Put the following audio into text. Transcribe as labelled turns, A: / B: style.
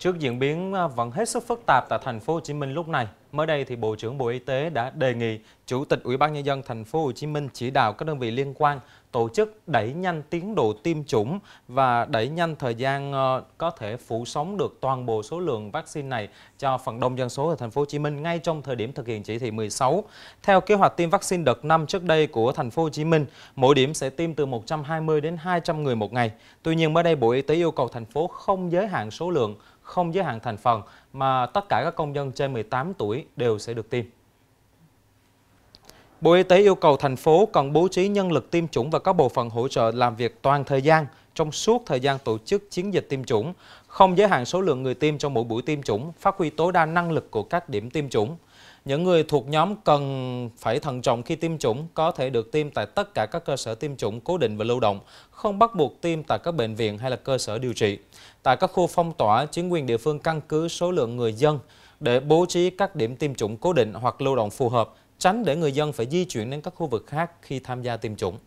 A: Trước diễn biến à, vẫn hết sức phức tạp tại thành phố Hồ Chí Minh lúc này, mới đây thì Bộ trưởng Bộ Y tế đã đề nghị Chủ tịch Ủy ban nhân dân thành phố Hồ Chí Minh chỉ đạo các đơn vị liên quan tổ chức đẩy nhanh tiến độ tiêm chủng và đẩy nhanh thời gian ờ, có thể phủ sóng được toàn bộ số lượng vaccine này cho phần đông dân số ở thành phố Hồ Chí Minh ngay trong thời điểm thực hiện chỉ thị 16. Theo kế hoạch tiêm vaccine đợt 5 trước đây của thành phố Hồ Chí Minh, mỗi điểm sẽ tiêm từ 120 đến 200 người một ngày. Tuy nhiên mới đây Bộ Y tế yêu cầu thành phố không giới hạn số lượng không giới hạn thành phần mà tất cả các công dân trên 18 tuổi đều sẽ được tiêm. Bộ Y tế yêu cầu thành phố cần bố trí nhân lực tiêm chủng và các bộ phận hỗ trợ làm việc toàn thời gian trong suốt thời gian tổ chức chiến dịch tiêm chủng, không giới hạn số lượng người tiêm trong mỗi buổi tiêm chủng, phát huy tối đa năng lực của các điểm tiêm chủng. Những người thuộc nhóm cần phải thận trọng khi tiêm chủng có thể được tiêm tại tất cả các cơ sở tiêm chủng cố định và lưu động, không bắt buộc tiêm tại các bệnh viện hay là cơ sở điều trị. Tại các khu phong tỏa, chính quyền địa phương căn cứ số lượng người dân để bố trí các điểm tiêm chủng cố định hoặc lưu động phù hợp, tránh để người dân phải di chuyển đến các khu vực khác khi tham gia tiêm chủng.